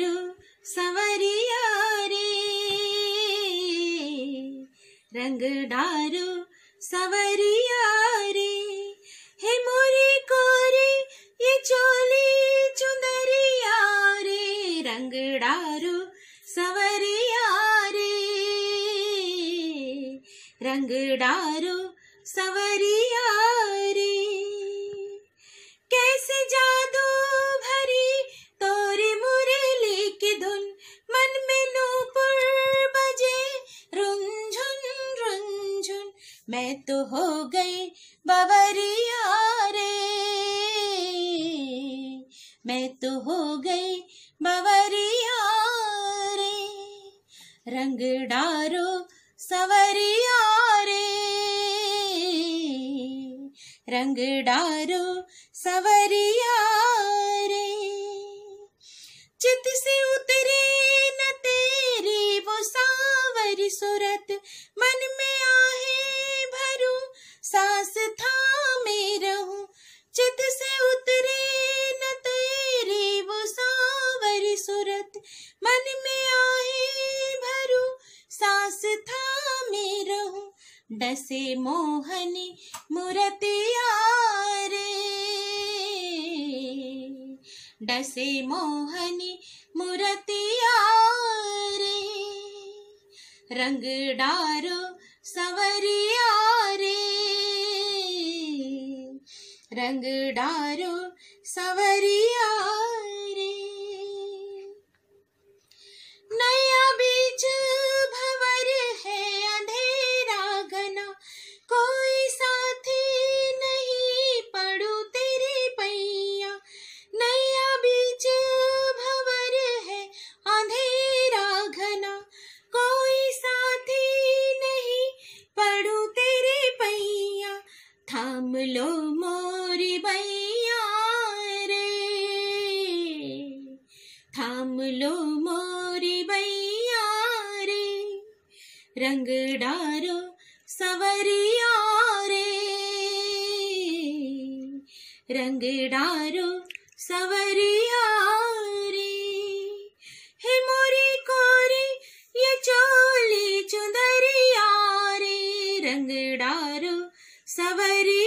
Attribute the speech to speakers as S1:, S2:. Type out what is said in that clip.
S1: गुरु सवरिया रे रंग डारो सवरिया रे हे मोरी कोरी ये चोली चुंदरिया रे रंग डारो सवरिया रे रंग डारो सवरिया रे कैसे जा मैं तो हो गई बवरिया रे मैं तो हो गई बवरिया रे रंग डारो सवरिया रे रंग डारो सवरिया रे चित से उतरे न तेरी वो सावरी सूरत सांस थामे रहूं चित से उतरे न तेरे वो सावर सुरत मन में आहे भरू सांस थामे रहूं डसे मोहनी मुरतिया रे डसे मोहनी मुरतिया रे रंग डारो सवरिया रंग डारो सवरिया रे नया बीच भवर है अंधेरा घना कोई साथी नहीं पड़ू तेरे पैया नया बीज भवर है अंधेरा घना कोई साथी नहीं पड़ू तेरे पैया थाम लो लो मोरी भैया रे रंग डारो सवरिया रे रंग डारो सवरिया रे हे मोरी कोरी ये चोली चुंदरिया रे रंग डारो सवरी